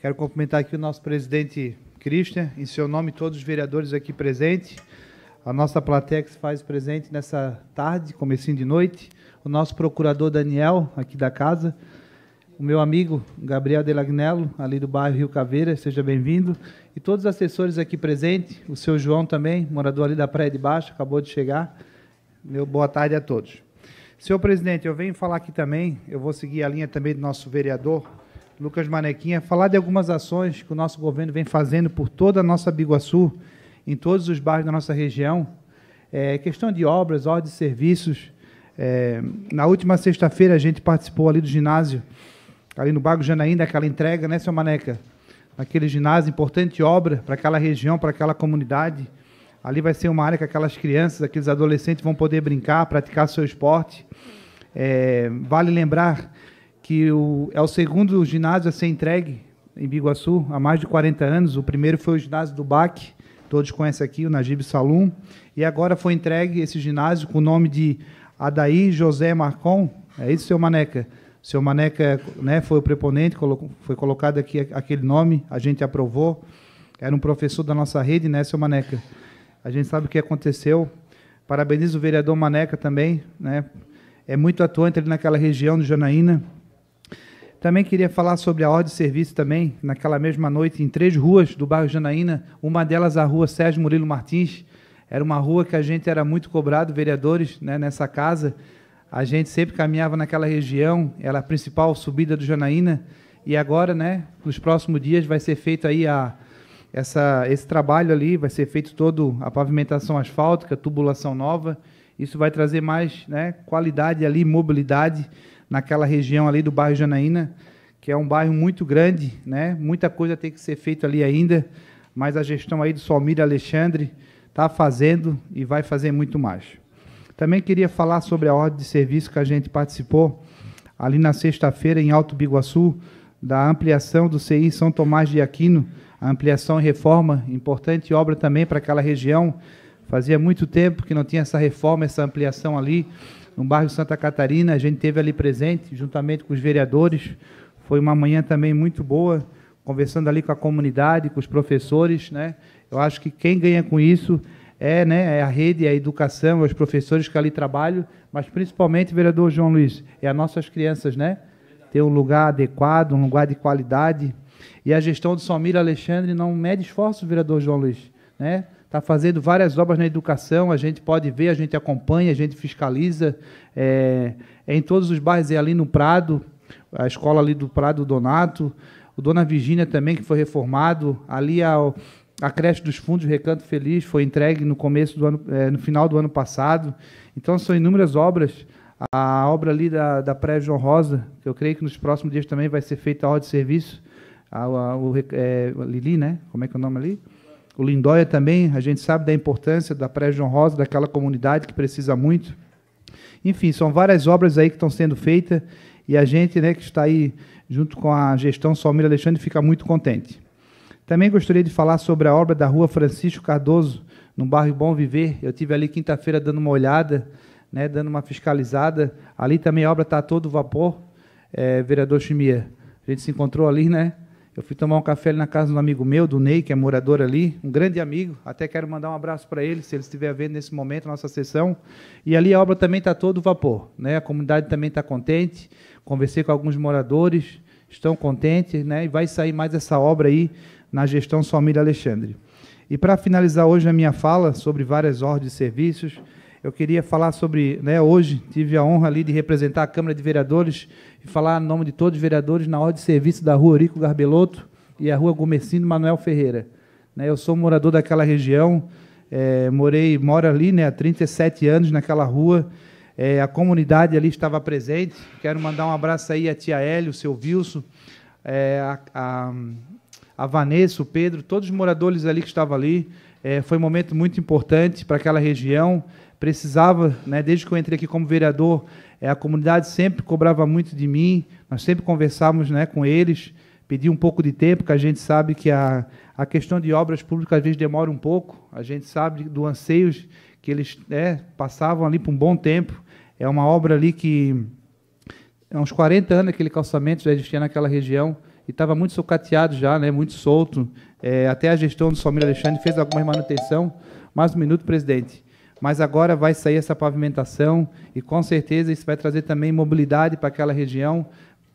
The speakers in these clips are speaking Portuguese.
Quero cumprimentar aqui o nosso presidente Christian, em seu nome todos os vereadores aqui presentes, a nossa plateia que se faz presente nessa tarde, comecinho de noite, o nosso procurador Daniel, aqui da casa, o meu amigo Gabriel Delagnello, ali do bairro Rio Caveira, seja bem-vindo, e todos os assessores aqui presentes, o seu João também, morador ali da Praia de Baixo, acabou de chegar, meu boa tarde a todos. Senhor presidente, eu venho falar aqui também, eu vou seguir a linha também do nosso vereador Lucas Manequinha, é falar de algumas ações que o nosso governo vem fazendo por toda a nossa Biguaçu, em todos os bairros da nossa região. É, questão de obras, ordem de serviços. É, na última sexta-feira a gente participou ali do ginásio, ali no Bago Janaína, daquela entrega, né, seu Maneca? Naquele ginásio, importante obra para aquela região, para aquela comunidade. Ali vai ser uma área que aquelas crianças, aqueles adolescentes vão poder brincar, praticar seu esporte. É, vale lembrar que o, é o segundo ginásio a ser entregue em Biguaçu há mais de 40 anos. O primeiro foi o ginásio do BAC, todos conhecem aqui, o Najib Salum. E agora foi entregue esse ginásio com o nome de Adair José Marcon. É isso, seu Maneca? Seu Maneca né, foi o preponente, colocou, foi colocado aqui aquele nome, a gente aprovou. Era um professor da nossa rede, né, seu Maneca? A gente sabe o que aconteceu. Parabenizo o vereador Maneca também, né? É muito atuante ali naquela região do Janaína, também queria falar sobre a ordem de serviço também, naquela mesma noite, em três ruas do bairro Janaína, uma delas a rua Sérgio Murilo Martins, era uma rua que a gente era muito cobrado, vereadores, né, nessa casa, a gente sempre caminhava naquela região, era a principal subida do Janaína, e agora, né, nos próximos dias vai ser feito aí a, essa, esse trabalho ali, vai ser feito todo a pavimentação asfáltica, tubulação nova, isso vai trazer mais né, qualidade ali, mobilidade naquela região ali do bairro Janaína, que é um bairro muito grande, né? Muita coisa tem que ser feita ali ainda, mas a gestão aí do Solmir Alexandre está fazendo e vai fazer muito mais. Também queria falar sobre a ordem de serviço que a gente participou ali na sexta-feira em Alto Biguaçu, da ampliação do CI São Tomás de Aquino, a ampliação e reforma, importante obra também para aquela região. Fazia muito tempo que não tinha essa reforma, essa ampliação ali no bairro Santa Catarina. A gente teve ali presente, juntamente com os vereadores. Foi uma manhã também muito boa, conversando ali com a comunidade, com os professores, né? Eu acho que quem ganha com isso é, né, é a rede, é a educação, é os professores que ali trabalham, mas principalmente, vereador João Luiz, é as nossas crianças, né? Ter um lugar adequado, um lugar de qualidade. E a gestão do Somir Alexandre não mede esforço, vereador João Luiz, né? está fazendo várias obras na educação, a gente pode ver, a gente acompanha, a gente fiscaliza é, é em todos os bairros, é ali no Prado, a escola ali do Prado Donato, o Dona Virgínia também, que foi reformado, ali a, a creche dos fundos Recanto Feliz foi entregue no começo do ano, é, no final do ano passado. Então são inúmeras obras. A obra ali da, da Pré João Rosa, que eu creio que nos próximos dias também vai ser feita a ordem de serviço. A, a, o, é, Lili, né? Como é que é o nome ali? O Lindóia também, a gente sabe da importância da Praia João Rosa, daquela comunidade que precisa muito. Enfim, são várias obras aí que estão sendo feitas e a gente, né, que está aí junto com a gestão Salmira Alexandre, fica muito contente. Também gostaria de falar sobre a obra da Rua Francisco Cardoso, no bairro Bom Viver. Eu tive ali quinta-feira dando uma olhada, né, dando uma fiscalizada. Ali também a obra está a todo vapor, é, vereador Chimia. A gente se encontrou ali, né? Eu fui tomar um café ali na casa de um amigo meu, do Ney, que é morador ali, um grande amigo. Até quero mandar um abraço para ele, se ele estiver vendo nesse momento a nossa sessão. E ali a obra também está todo vapor, né? A comunidade também está contente. Conversei com alguns moradores, estão contentes, né? E vai sair mais essa obra aí na gestão Somir Alexandre. E para finalizar hoje a minha fala sobre várias ordens de serviços, eu queria falar sobre, né, hoje tive a honra ali de representar a Câmara de Vereadores e falar em nome de todos os vereadores na hora de serviço da Rua Orico Garbeloto e a Rua Gomercindo Manuel Ferreira. Né, eu sou morador daquela região, é, morei, moro ali, né, há 37 anos naquela rua. É, a comunidade ali estava presente. Quero mandar um abraço aí a tia Hélio, o seu Wilson, é, a, a, a Vanessa, o Pedro, todos os moradores ali que estavam ali. É, foi um momento muito importante para aquela região precisava, né, desde que eu entrei aqui como vereador, é, a comunidade sempre cobrava muito de mim, nós sempre conversávamos né, com eles, pedi um pouco de tempo, que a gente sabe que a, a questão de obras públicas às vezes demora um pouco, a gente sabe do anseios que eles né, passavam ali por um bom tempo, é uma obra ali que há uns 40 anos aquele calçamento já existia naquela região, e estava muito socateado já, né, muito solto, é, até a gestão do Salmir Alexandre fez alguma manutenção, mais um minuto, presidente mas agora vai sair essa pavimentação e com certeza isso vai trazer também mobilidade para aquela região.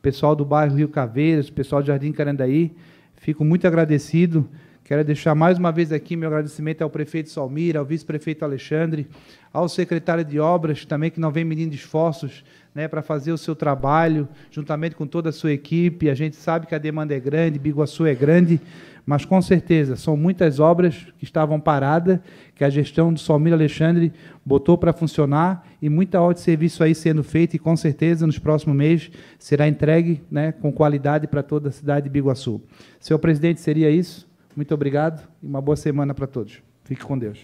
Pessoal do bairro Rio Caveiras, pessoal do Jardim Carandaí, fico muito agradecido Quero deixar mais uma vez aqui meu agradecimento ao prefeito Salmir, ao vice-prefeito Alexandre, ao secretário de Obras também, que não vem medindo esforços né, para fazer o seu trabalho, juntamente com toda a sua equipe. A gente sabe que a demanda é grande, Biguaçu é grande, mas com certeza são muitas obras que estavam paradas, que a gestão do Salmir Alexandre botou para funcionar e muita hora de serviço aí sendo feita e com certeza nos próximos meses será entregue né, com qualidade para toda a cidade de Biguaçu. Senhor presidente, seria isso? Muito obrigado e uma boa semana para todos. Fique com Deus.